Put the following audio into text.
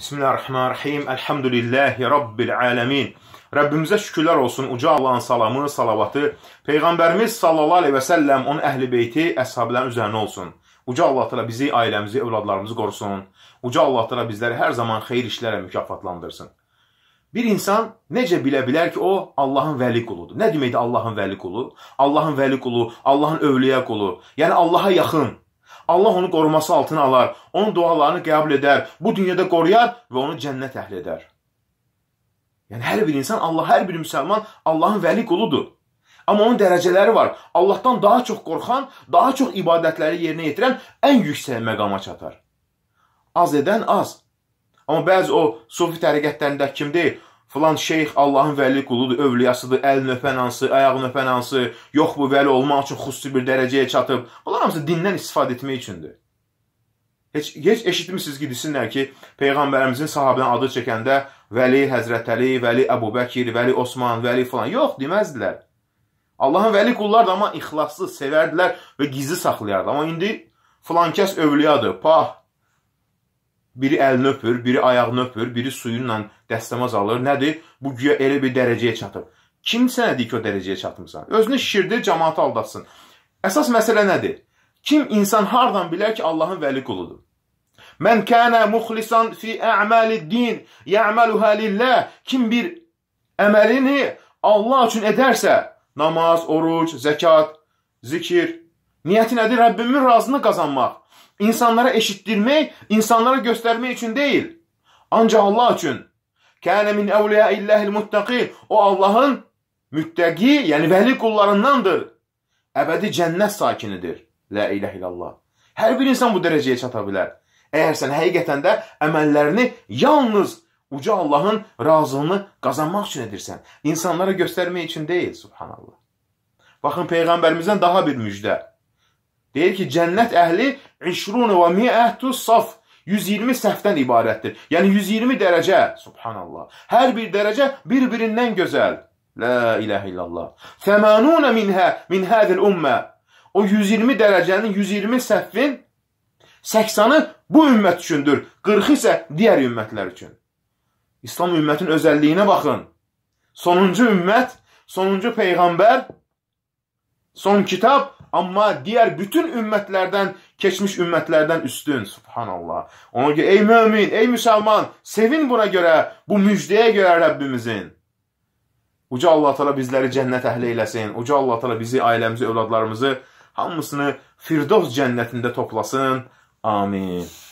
Bismillahirrahmanirrahim. Elhamdülillahi Rabbil aləmin. Rəbbimizə şükürlər olsun. Uca Allahın salamı, salavatı peyğəmbərimiz sallallahu əleyhi və səlləm, onun əhli-beyti, əshabların üzərinə olsun. Uca Allah təala bizi, ailəmizi, övladlarımızı qorusun. Uca Allah təala bizləri hər zaman xeyir işlərə mükafatlandırsın. Bir insan necə bilə bilər ki, o Allahın vəli quludur? Nə deməkdir Allahın vəli qulu? Allahın vəli qulu, Allahın övliya qulu, yəni Allaha yaxın, Allah onu qoruması altına alar, onun dualarını qəbul edər, bu dünyada qoruyar və onu cənnət əhli edər. Yəni, hər bir insan, Allah, hər bir müsəlman Allahın vəli quludur. Amma onun dərəcələri var. Allahdan daha çox qorxan, daha çox ibadətləri yerinə yetirən ən yüksək məqama çatar. Az edən az. Amma bəzi o sufi təriqətlərində kim deyil, Filan şeyx Allahın vəli quludur, övliyasıdır, əlini öpən hansı, ayağını öpən hansı, yox bu vəli olmaq üçün xüsusi bir dərəcəyə çatıb. Bunlar hamısı dindən istifadə etmək üçündür. Heç, heç eşitmişsiniz ki, desinlər ki, Peyğəmbərimizin sahabədən adı çəkəndə Vəli Həzrətəli, Vəli Əbu Bəkir, Vəli Osman, Vəli filan. Yox, deməzdilər. Allahın vəli qullardır, amma ixlaslı, sevərdilər və gizli saxlayardı. Amma indi filankəs övliyadır, pah, Biri əlini öpür, biri ayağını öpür, biri suyunla dəstəmaz alır. Nədir? Bu güya elə bir dərəcəyə çatıb. Kim sənədir ki, o dərəcəyə çatmısan? Özünü şişirdir, cəmaatı aldatsın. Əsas məsələ nədir? Kim insan hardan bilər ki, Allahın vəli quludur? Mən kənə muxlisan fi əməli din, yəməluhə lillah. Kim bir əməlini Allah üçün edərsə, namaz, oruc, zəkat, zikir, niyyəti nədir? Rəbbimin razını qazanmaq insanlara eşittirmək, insanlara göstərmək üçün deyil. Ancaq Allah üçün. Kənə min əvliyə illəhil muttəqi. O Allahın müttəqi, yəni vəli qullarındandır. Əbədi cənnət sakinidir. La ilahe illallah. Hər bir insan bu dərəcəyə çata bilər. Əgər sən həqiqətən də əməllərini yalnız uca Allahın razılığını qazanmaq üçün edirsən, insanlara göstərmək üçün deyil, subhanallah. Baxın peyğəmbərimizdən daha bir müjdə. Deyir ki, cənnət əhli 20 və 100 tus-saf 120 səhvdən ibarətdir. Yəni 120 dərəcə, subhanallah. Hər bir dərəcə bir-birindən gözəl. La ilahə illallah. 80 minhə min hadil ümmə. O 120 dərəcənin 120 səhvin 80-ı bu ümmət üçündür, 40 isə digər ümmətlər üçün. İslam ümmətin özəlliyinə baxın. Sonuncu ümmət, sonuncu peyğəmbər, son kitab amma digər bütün ümmətlərdən, keçmiş ümmətlərdən üstün. Subhanallah. Ona görə, ey mömin, ey müsəlman, sevin buna görə, bu müjdəyə görə Rəbbimizin. Uca Allah təala bizləri cənnət əhli eləsin. Uca Allah təala bizi, ailəmizi, övladlarımızı hamısını Firdos cənnətində toplasın. Amin.